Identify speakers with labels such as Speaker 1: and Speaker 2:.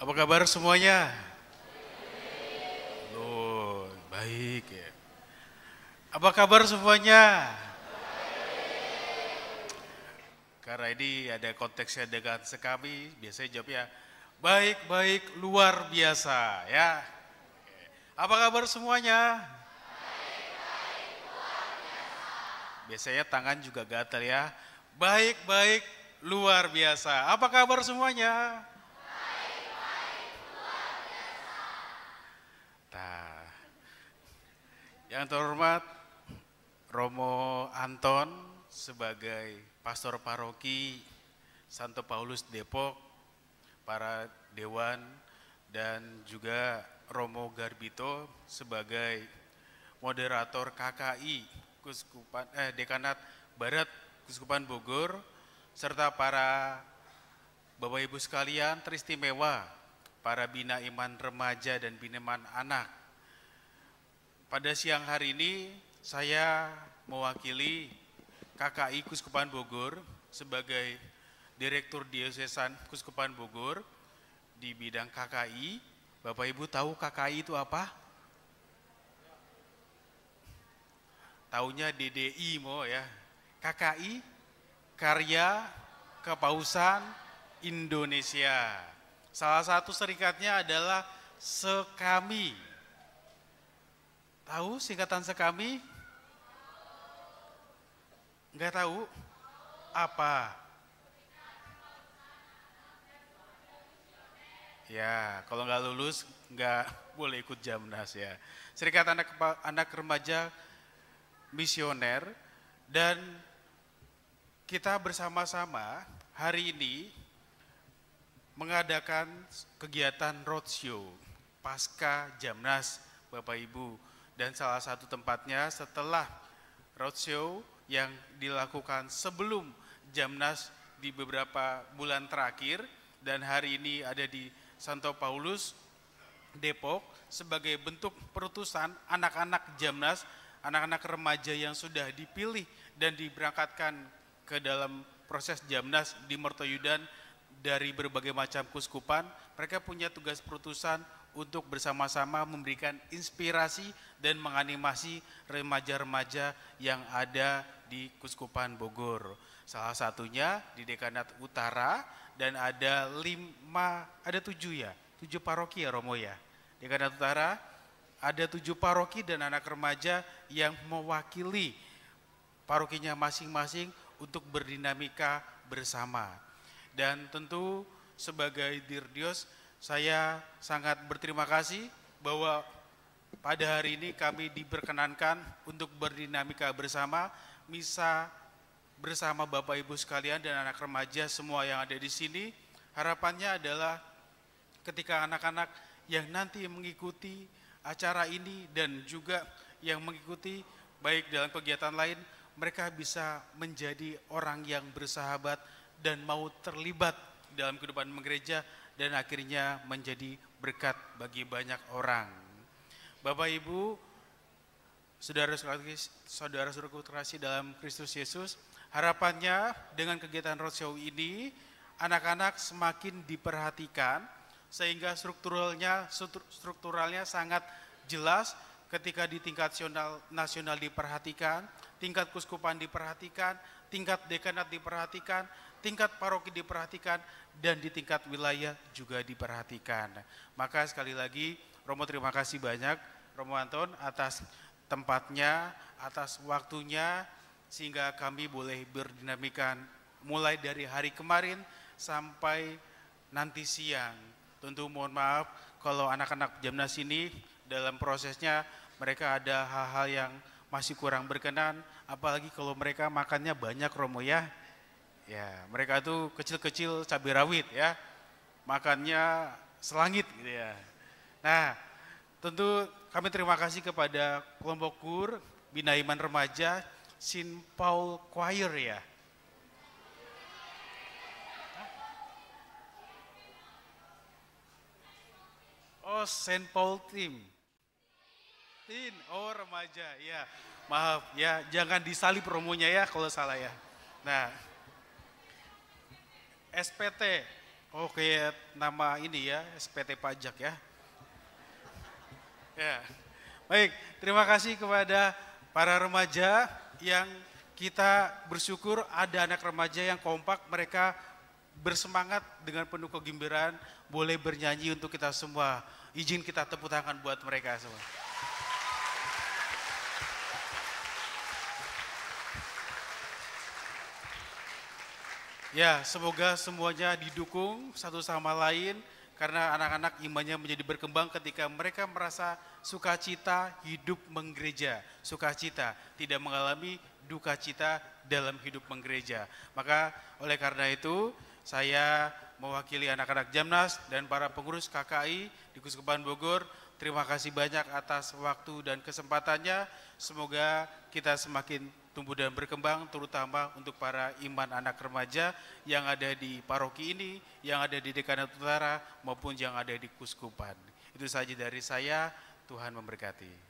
Speaker 1: Apa kabar semuanya? Oh, baik ya. Apa kabar semuanya? Karena ini ada konteksnya dengan sekami, biasanya jawabnya baik-baik luar biasa ya. Apa kabar semuanya? Biasanya tangan juga gatal ya. Baik-baik luar biasa. Apa kabar semuanya? Yang terhormat Romo Anton sebagai pastor paroki Santo Paulus Depok, para dewan dan juga Romo Garbito sebagai moderator KKI Kuskupan eh, Dekanat Barat Kuskupan Bogor serta para Bapak Ibu sekalian teristimewa para bina iman remaja dan bina iman anak pada siang hari ini saya mewakili KKI Kuskupan Bogor sebagai Direktur Diosesan Kuskupan Bogor di bidang KKI. Bapak Ibu tahu KKI itu apa? Taunya DDI mo ya. KKI Karya Kepausan Indonesia. Salah satu serikatnya adalah Sekami Tahu singkatan sekami? Enggak tahu? Apa? Ya, kalau nggak lulus nggak boleh ikut Jamnas ya. Serikat Anak Anak Remaja Misioner dan kita bersama-sama hari ini mengadakan kegiatan roadshow pasca Jamnas Bapak Ibu dan salah satu tempatnya setelah roadshow yang dilakukan sebelum Jamnas di beberapa bulan terakhir dan hari ini ada di Santo Paulus Depok sebagai bentuk perutusan anak-anak Jamnas, anak-anak remaja yang sudah dipilih dan diberangkatkan ke dalam proses Jamnas di Mertoyudan dari berbagai macam kuskupan, mereka punya tugas perutusan untuk bersama-sama memberikan inspirasi dan menganimasi remaja-remaja yang ada di Kuskupan Bogor. Salah satunya di Dekanat Utara dan ada lima, ada tujuh ya, tujuh paroki ya Romo ya. Dekanat Utara ada tujuh paroki dan anak remaja yang mewakili parokinya masing-masing untuk berdinamika bersama. Dan tentu sebagai Dirdios, saya sangat berterima kasih bahwa pada hari ini kami diperkenankan untuk berdinamika bersama misa bersama Bapak Ibu sekalian dan anak remaja semua yang ada di sini. Harapannya adalah ketika anak-anak yang nanti mengikuti acara ini dan juga yang mengikuti baik dalam kegiatan lain, mereka bisa menjadi orang yang bersahabat dan mau terlibat dalam kehidupan gereja dan akhirnya menjadi berkat bagi banyak orang. Bapak Ibu, saudara saudara terkasih dalam Kristus Yesus, harapannya dengan kegiatan roadshow ini anak-anak semakin diperhatikan sehingga strukturalnya strukturalnya sangat jelas ketika di tingkat nasional diperhatikan, tingkat kuskupan diperhatikan, tingkat dekanat diperhatikan, tingkat paroki diperhatikan, dan di tingkat wilayah juga diperhatikan. Maka sekali lagi, Romo terima kasih banyak, Romo Anton atas tempatnya, atas waktunya, sehingga kami boleh berdinamikan mulai dari hari kemarin sampai nanti siang. Tentu mohon maaf kalau anak-anak Jamnas ini dalam prosesnya mereka ada hal-hal yang masih kurang berkenan, apalagi kalau mereka makannya banyak Romo ya. Ya, mereka itu kecil-kecil cabai rawit ya. Makannya selangit gitu ya. Nah, tentu kami terima kasih kepada kelompok kur Bina Iman Remaja Sin Paul Choir ya. Oh, Saint Paul Team. Tin, oh remaja, ya. Maaf, ya jangan disalip promonya ya kalau salah ya. Nah, SPT. oke nama ini ya, SPT pajak ya. Ya. Baik, terima kasih kepada para remaja yang kita bersyukur ada anak remaja yang kompak, mereka bersemangat dengan penuh kegembiraan, boleh bernyanyi untuk kita semua. Izin kita tepuk tangan buat mereka semua. Ya, semoga semuanya didukung satu sama lain karena anak-anak imannya menjadi berkembang ketika mereka merasa sukacita hidup menggereja, sukacita tidak mengalami duka cita dalam hidup menggereja. Maka oleh karena itu saya mewakili anak-anak Jamnas dan para pengurus KKI di Kuskupan Bogor Terima kasih banyak atas waktu dan kesempatannya. Semoga kita semakin tumbuh dan berkembang terutama untuk para iman anak remaja yang ada di paroki ini, yang ada di Dekanat Utara maupun yang ada di Kuskupan. Itu saja dari saya, Tuhan memberkati.